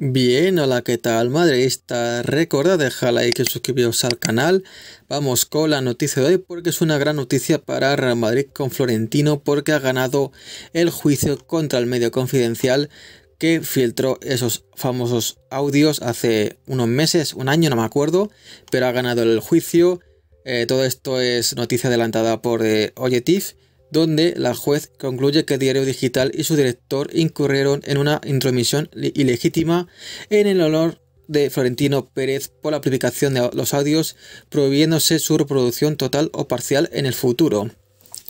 Bien, hola, ¿qué tal madridistas, Recuerda dejar like y suscribiros al canal. Vamos con la noticia de hoy porque es una gran noticia para Real Madrid con Florentino porque ha ganado el juicio contra el medio confidencial que filtró esos famosos audios hace unos meses, un año, no me acuerdo, pero ha ganado el juicio. Eh, todo esto es noticia adelantada por eh, Oyetif donde la juez concluye que Diario Digital y su director incurrieron en una intromisión ilegítima en el honor de Florentino Pérez por la publicación de los audios, prohibiéndose su reproducción total o parcial en el futuro.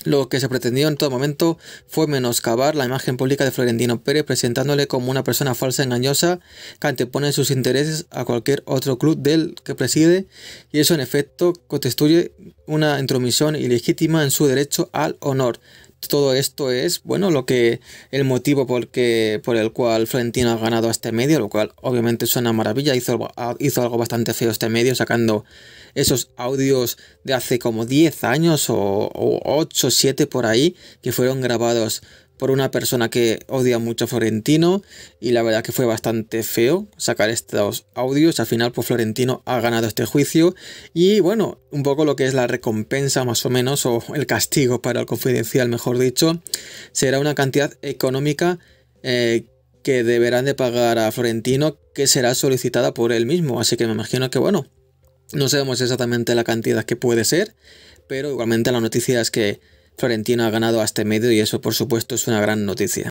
Lo que se pretendió en todo momento fue menoscabar la imagen pública de Florentino Pérez presentándole como una persona falsa engañosa que antepone sus intereses a cualquier otro club del que preside y eso en efecto constituye una intromisión ilegítima en su derecho al honor, todo esto es, bueno, lo que el motivo por el cual Florentino ha ganado este medio, lo cual obviamente suena maravilla. Hizo, ah, hizo algo bastante feo este medio sacando esos audios de hace como 10 años o, o 8, 7 por ahí, que fueron grabados por una persona que odia mucho a Florentino y la verdad que fue bastante feo sacar estos audios. Al final, por pues, Florentino ha ganado este juicio y bueno, un poco lo que es la recompensa más o menos o el castigo para el confidencial, mejor dicho, será una cantidad económica eh, que deberán de pagar a Florentino que será solicitada por él mismo. Así que me imagino que bueno, no sabemos exactamente la cantidad que puede ser, pero igualmente la noticia es que Florentino ha ganado hasta este medio y eso por supuesto es una gran noticia.